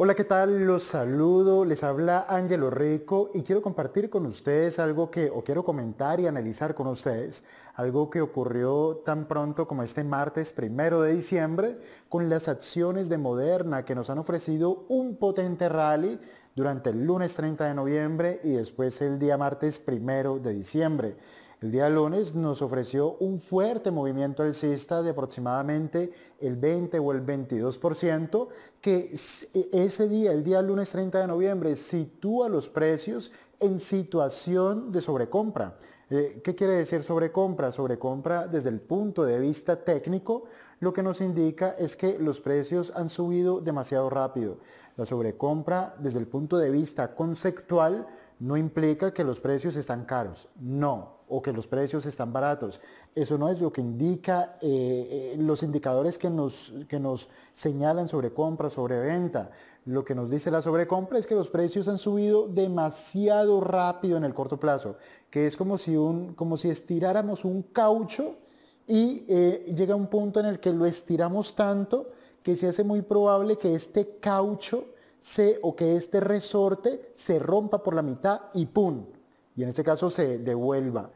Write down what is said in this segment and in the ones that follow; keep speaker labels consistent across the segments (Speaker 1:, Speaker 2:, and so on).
Speaker 1: Hola, ¿qué tal? Los saludo, les habla Ángelo Rico y quiero compartir con ustedes algo que, o quiero comentar y analizar con ustedes, algo que ocurrió tan pronto como este martes primero de diciembre con las acciones de Moderna que nos han ofrecido un potente rally durante el lunes 30 de noviembre y después el día martes primero de diciembre. El día lunes nos ofreció un fuerte movimiento alcista de aproximadamente el 20 o el 22%, que e, ese día, el día lunes 30 de noviembre, sitúa los precios en situación de sobrecompra. Eh, ¿Qué quiere decir sobrecompra? Sobrecompra desde el punto de vista técnico, lo que nos indica es que los precios han subido demasiado rápido. La sobrecompra desde el punto de vista conceptual no implica que los precios están caros, no, o que los precios están baratos. Eso no es lo que indica eh, eh, los indicadores que nos, que nos señalan sobre compra, sobre venta. Lo que nos dice la sobrecompra es que los precios han subido demasiado rápido en el corto plazo, que es como si, un, como si estiráramos un caucho y eh, llega un punto en el que lo estiramos tanto que se hace muy probable que este caucho sé o que este resorte se rompa por la mitad y ¡pum! Y en este caso se devuelva.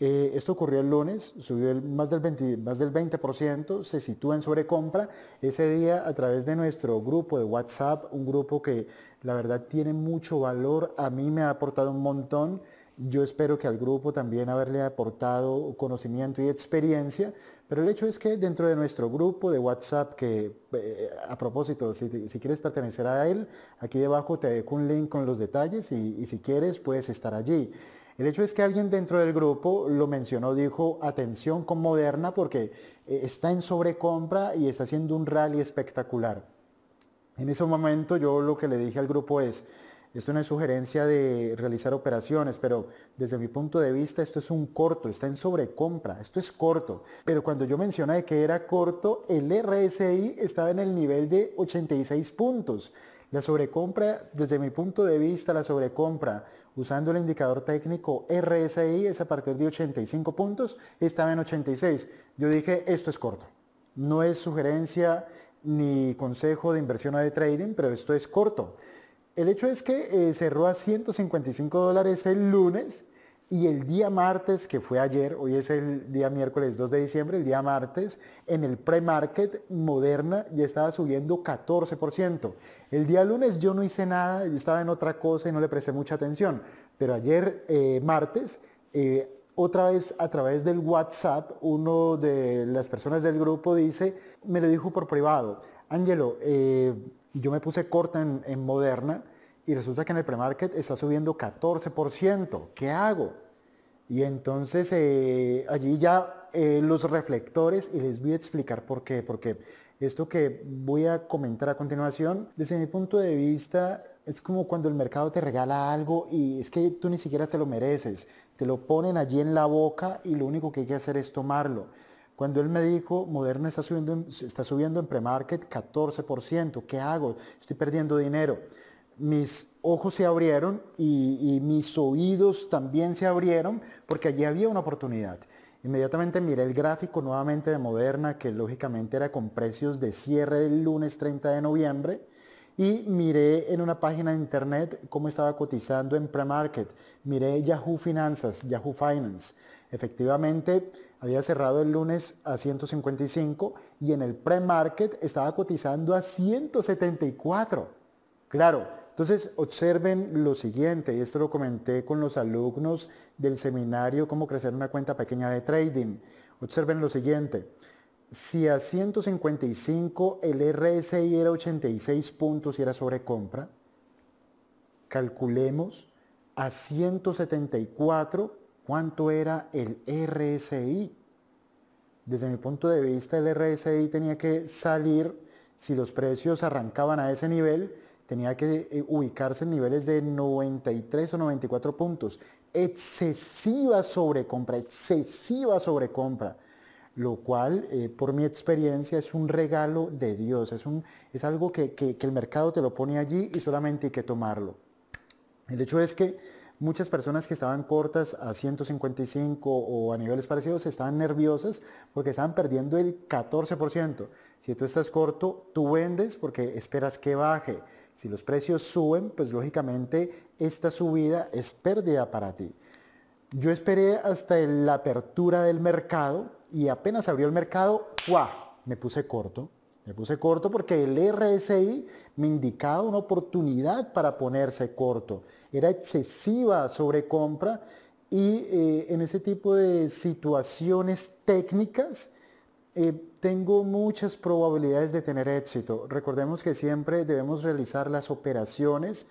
Speaker 1: Eh, esto ocurrió el lunes, subió más, del más del 20%, se sitúa en sobrecompra. Ese día a través de nuestro grupo de WhatsApp, un grupo que la verdad tiene mucho valor, a mí me ha aportado un montón. Yo espero que al grupo también haberle aportado conocimiento y experiencia, pero el hecho es que dentro de nuestro grupo de WhatsApp, que eh, a propósito, si, quieres pertenecer a él, aquí debajo te dejo un link con los detalles y si quieres puedes estar allí. El hecho es que alguien dentro del grupo lo mencionó, dijo, atención con Moderna porque eh, está en sobrecompra y está haciendo un rally espectacular. En ese momento yo lo que le dije al grupo es, esto no es sugerencia de realizar operaciones, pero desde mi punto de vista esto es un corto, está en sobrecompra, esto es corto. Pero cuando yo mencioné que era corto, el RSI estaba en el nivel de 86 puntos. La sobrecompra, desde mi punto de vista, la sobrecompra usando el indicador técnico RSI es a partir de 85 puntos, estaba en 86. Yo dije, esto es corto. No es sugerencia ni consejo de inversión o de trading, pero esto es corto. El hecho es que eh, cerró a 155 dólares el lunes y el día martes, que fue ayer, hoy es el día miércoles 2 de diciembre, el día martes, en el pre-market Moderna ya estaba subiendo 14%. El día lunes yo no hice nada, yo estaba en otra cosa y no le presté mucha atención, pero ayer eh, martes... Eh, otra vez a través del WhatsApp, uno de las personas del grupo dice, me lo dijo por privado, Ángelo, yo me puse corta en, Moderna y resulta que en el premarket está subiendo 14%. ¿Qué hago? Y entonces eh, allí ya eh, los reflectores, y les voy a explicar por qué, porque esto que voy a comentar a continuación, desde mi punto de vista, es como cuando el mercado te regala algo y es que tú ni siquiera te lo mereces, te lo ponen allí en la boca y lo único que hay que hacer es tomarlo. Cuando él me dijo, Moderna está subiendo, está subiendo en premarket 14%, ¿qué hago? Estoy perdiendo dinero. Mis ojos se abrieron y, mis oídos también se abrieron porque allí había una oportunidad. Inmediatamente miré el gráfico nuevamente de Moderna, que lógicamente era con precios de cierre del lunes 30 de noviembre, y miré en una página de internet cómo estaba cotizando en premarket. Miré Yahoo Finanzas, Yahoo Finance. Efectivamente, había cerrado el lunes a 155 y en el pre-market estaba cotizando a 174. Claro, entonces observen lo siguiente, y esto lo comenté con los alumnos del seminario Cómo crecer una cuenta pequeña de trading. Observen lo siguiente, si a 155 el RSI era 86 puntos y era sobre compra, calculemos a 174 cuánto era el RSI. Desde mi punto de vista, el RSI tenía que salir, si los precios arrancaban a ese nivel, tenía que eh, ubicarse en niveles de 93 o 94 puntos. Excesiva sobrecompra, excesiva sobrecompra. Lo cual, eh, por mi experiencia, es un regalo de Dios. Es, un, es algo que el mercado te lo pone allí y solamente hay que tomarlo. El hecho es que muchas personas que estaban cortas a 155 o a niveles parecidos estaban nerviosas porque estaban perdiendo el 14%. Si tú estás corto, tú vendes porque esperas que baje. Si los precios suben, pues lógicamente esta subida es pérdida para ti. Yo esperé hasta la apertura del mercado y apenas abrió el mercado, ¡guau! Me puse corto. Me puse corto porque el RSI me indicaba una oportunidad para ponerse corto. Era excesiva sobrecompra y eh, en ese tipo de situaciones técnicas eh, tengo muchas probabilidades de tener éxito. Recordemos que siempre debemos realizar las operaciones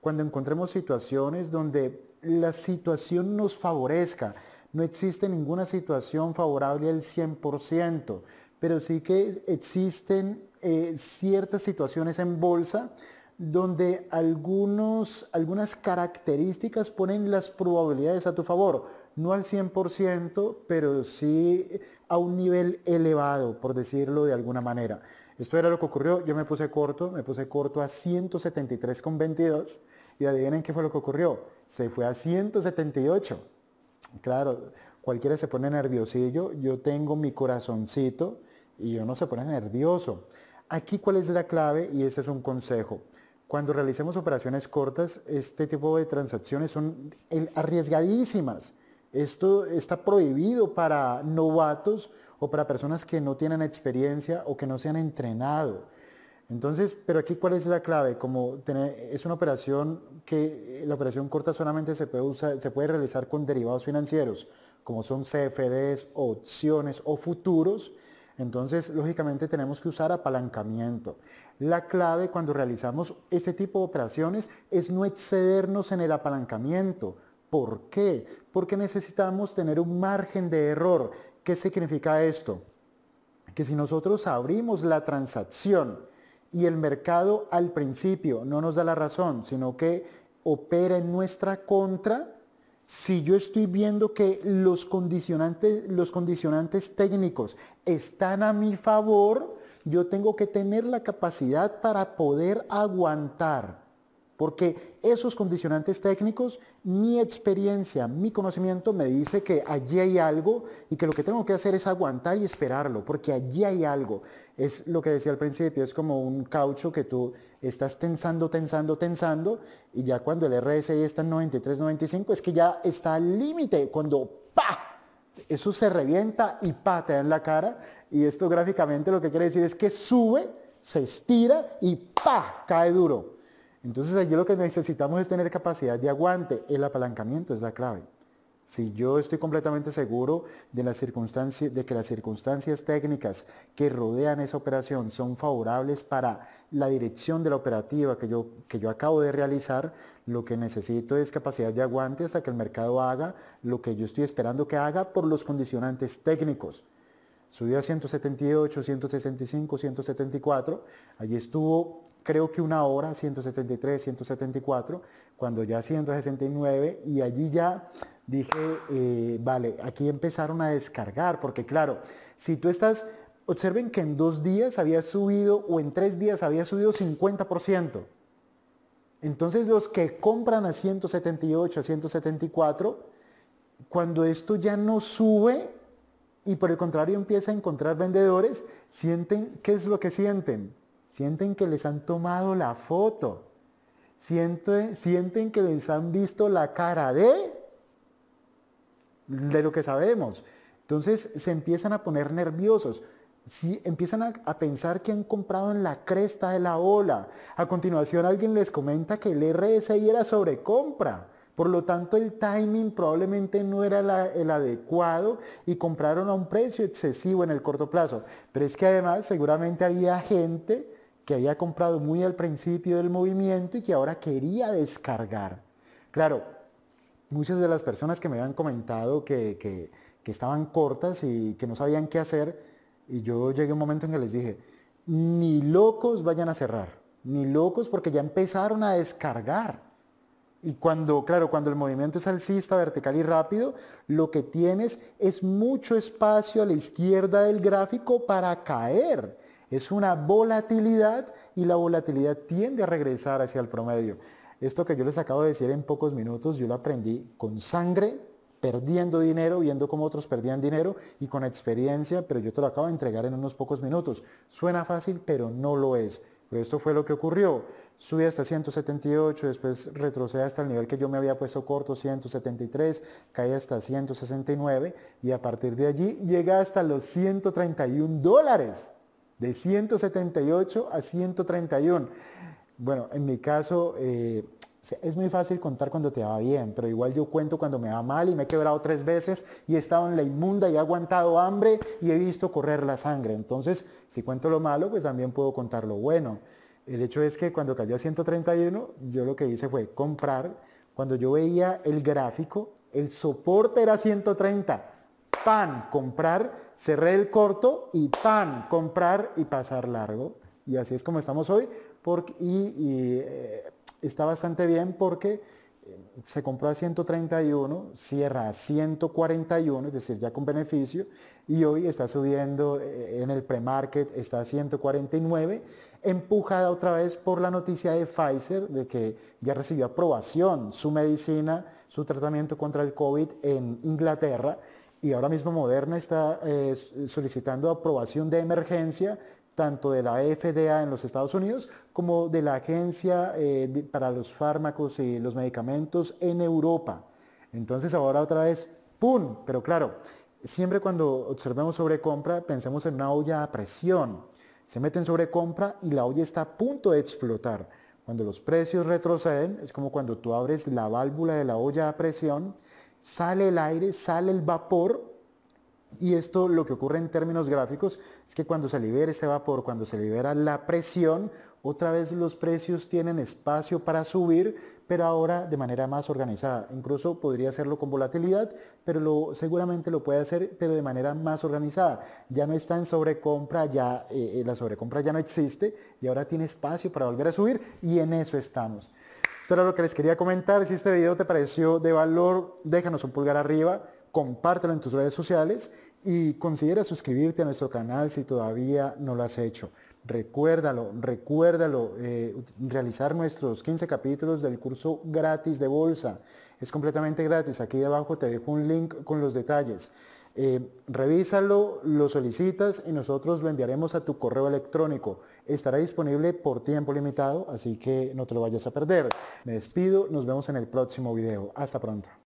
Speaker 1: cuando encontremos situaciones donde la situación nos favorezca. No existe ninguna situación favorable al 100% pero sí que existen eh, ciertas situaciones en bolsa donde algunos, algunas características ponen las probabilidades a tu favor, no al 100%, pero sí a un nivel elevado, por decirlo de alguna manera. Esto era lo que ocurrió, yo me puse corto, me puse corto a 173,22 y adivinen qué fue lo que ocurrió, se fue a 178. Claro, cualquiera se pone nerviosillo, yo tengo mi corazoncito, y uno se pone nervioso. Aquí cuál es la clave y este es un consejo. Cuando realicemos operaciones cortas, este tipo de transacciones son arriesgadísimas. Esto está prohibido para novatos o para personas que no tienen experiencia o que no se han entrenado. Entonces, pero aquí cuál es la clave, como es una operación que eh, la operación corta solamente se puede, se puede realizar con derivados financieros, como son CFDs, opciones o futuros, entonces, lógicamente tenemos que usar apalancamiento. La clave cuando realizamos este tipo de operaciones es no excedernos en el apalancamiento. ¿Por qué? Porque necesitamos tener un margen de error. ¿Qué significa esto? Que si nosotros abrimos la transacción y el mercado al principio no nos da la razón, sino que opera en nuestra contra, si yo estoy viendo que los condicionantes, técnicos están a mi favor, yo tengo que tener la capacidad para poder aguantar porque esos condicionantes técnicos, mi experiencia, mi conocimiento me dice que allí hay algo y que lo que tengo que hacer es aguantar y esperarlo, porque allí hay algo. Es lo que decía al principio, es como un caucho que tú estás tensando, tensando, tensando, y ya cuando el RSI está en 93, 95, es que ya está al límite, cuando ¡pa! Eso se revienta y pa, te da en la cara, y esto gráficamente lo que quiere decir es que sube, se estira y pa, cae duro. Entonces allí lo que necesitamos es tener capacidad de aguante. El apalancamiento es la clave. Si yo estoy completamente seguro de, de que las circunstancias técnicas que rodean esa operación son favorables para la dirección de la operativa que yo acabo de realizar, lo que necesito es capacidad de aguante hasta que el mercado haga lo que yo estoy esperando que haga por los condicionantes técnicos. Subió a 178, 165, 174. Allí estuvo creo que una hora, 173, 174, cuando ya 169 y allí ya dije, eh, vale, aquí empezaron a descargar, porque claro, si tú estás, observen que en dos días había subido o en tres días había subido 50%. Entonces los que compran a 178, a 174, cuando esto ya no sube, y por el contrario empieza a encontrar vendedores, sienten, ¿qué es lo que sienten? Sienten que les han tomado la foto, sienten, sienten que les han visto la cara de, de lo que sabemos. Entonces se empiezan a poner nerviosos. empiezan a, a, pensar que han comprado en la cresta de la ola. A continuación alguien les comenta que el RSI era sobre compra. Por lo tanto, el timing probablemente no era el adecuado y compraron a un precio excesivo en el corto plazo. Pero es que además seguramente había gente que había comprado muy al principio del movimiento y que ahora quería descargar. Claro, muchas de las personas que me habían comentado que, que estaban cortas y que no sabían qué hacer, y yo llegué a un momento en que les dije, ni locos vayan a cerrar, ni locos porque ya empezaron a descargar. Y cuando, claro, cuando el movimiento es alcista, vertical y rápido, lo que tienes es mucho espacio a la izquierda del gráfico para caer. Es una volatilidad y la volatilidad tiende a regresar hacia el promedio. Esto que yo les acabo de decir en pocos minutos, yo lo aprendí con sangre, perdiendo dinero, viendo cómo otros perdían dinero y con experiencia, pero yo te lo acabo de entregar en unos pocos minutos. Suena fácil, pero no lo es. Pero esto fue lo que ocurrió sube hasta 178, después retrocede hasta el nivel que yo me había puesto corto, 173, cae hasta 169 y a partir de allí llega hasta los 131 dólares, de 178 a 131. Bueno, en mi caso... Eh, es muy fácil contar cuando te va bien, pero igual yo cuento cuando me va mal y me he quebrado tres veces y he estado en la inmunda y he aguantado hambre y he visto correr la sangre. Entonces, si cuento lo malo, pues también puedo contar lo bueno. El hecho es que cuando cayó a 131, yo lo que hice fue comprar. Cuando yo veía el gráfico, el soporte era 130. Pan, comprar, cerré el corto y pan, comprar y pasar largo. Y así es como estamos hoy. Porque, y, eh, está bastante bien porque eh, se compró a 131, cierra a 141, es decir, ya con beneficio, y hoy está subiendo eh, en el pre-market, está a 149 empujada otra vez por la noticia de Pfizer de que ya recibió aprobación su medicina, su tratamiento contra el COVID en Inglaterra y ahora mismo Moderna está eh, solicitando aprobación de emergencia tanto de la FDA en los Estados Unidos como de la Agencia eh, para los Fármacos y los Medicamentos en Europa. Entonces ahora otra vez, ¡pum! Pero claro, siempre cuando observemos sobre compra pensemos en una olla a presión se meten sobre compra y la olla está a punto de explotar. Cuando los precios retroceden, es como cuando tú abres la válvula de la olla a presión, sale el aire, sale el vapor y esto lo que ocurre en términos gráficos es que cuando se libera ese vapor, cuando se libera la presión, otra vez los precios tienen espacio para subir, pero ahora de manera más organizada. Incluso podría hacerlo con volatilidad, pero seguramente lo puede hacer, pero de manera más organizada. Ya no está en sobrecompra, ya eh, eh, la sobrecompra ya no existe y ahora tiene espacio para volver a subir y en eso estamos. Esto era lo que les quería comentar. Si este video te pareció de valor, déjanos un pulgar arriba compártelo en tus redes sociales y considera suscribirte a nuestro canal si todavía no lo has hecho. Recuérdalo, recuérdalo, eh, realizar nuestros 15 capítulos del curso gratis de bolsa. Es completamente gratis. Aquí debajo te dejo un link con los detalles. Eh, revísalo, lo solicitas y nosotros lo enviaremos a tu correo electrónico. Estará disponible por tiempo limitado, así que no te lo vayas a perder. Me despido, nos vemos en el próximo video. Hasta pronto.